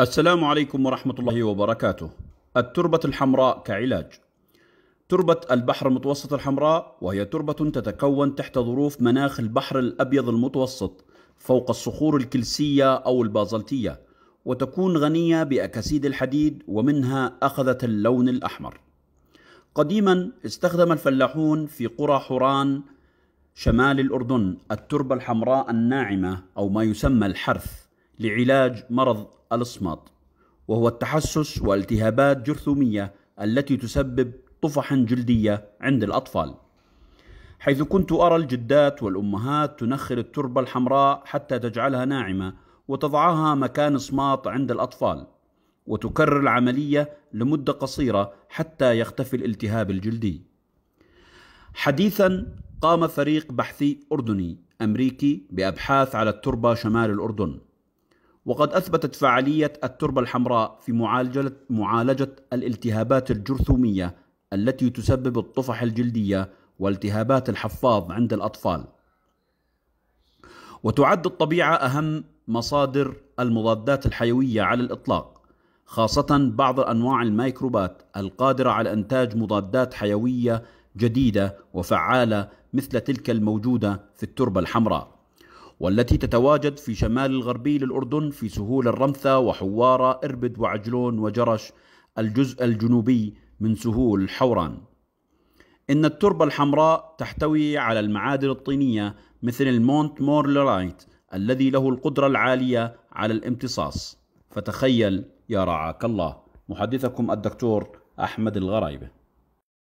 السلام عليكم ورحمة الله وبركاته. التربة الحمراء كعلاج. تربة البحر المتوسط الحمراء وهي تربة تتكون تحت ظروف مناخ البحر الأبيض المتوسط فوق الصخور الكلسية أو البازلتية، وتكون غنية بأكاسيد الحديد ومنها أخذت اللون الأحمر. قديما استخدم الفلاحون في قرى حوران شمال الأردن التربة الحمراء الناعمة أو ما يسمى الحرث لعلاج مرض الاصمات وهو التحسس والتهابات جرثوميه التي تسبب طفحا جلديه عند الاطفال حيث كنت ارى الجدات والامهات تنخر التربه الحمراء حتى تجعلها ناعمه وتضعها مكان اصماط عند الاطفال وتكرر العمليه لمده قصيره حتى يختفي الالتهاب الجلدي حديثا قام فريق بحثي اردني امريكي بابحاث على التربه شمال الاردن وقد أثبتت فعالية التربة الحمراء في معالجة, معالجة الالتهابات الجرثومية التي تسبب الطفح الجلدية والتهابات الحفاظ عند الأطفال وتعد الطبيعة أهم مصادر المضادات الحيوية على الإطلاق خاصة بعض أنواع الميكروبات القادرة على إنتاج مضادات حيوية جديدة وفعالة مثل تلك الموجودة في التربة الحمراء والتي تتواجد في شمال الغربي للأردن في سهول الرمثة وحوارة إربد وعجلون وجرش الجزء الجنوبي من سهول حوران إن التربة الحمراء تحتوي على المعادن الطينية مثل المونت مورلرايت الذي له القدرة العالية على الامتصاص فتخيل يا رعاك الله محدثكم الدكتور أحمد الغرايبه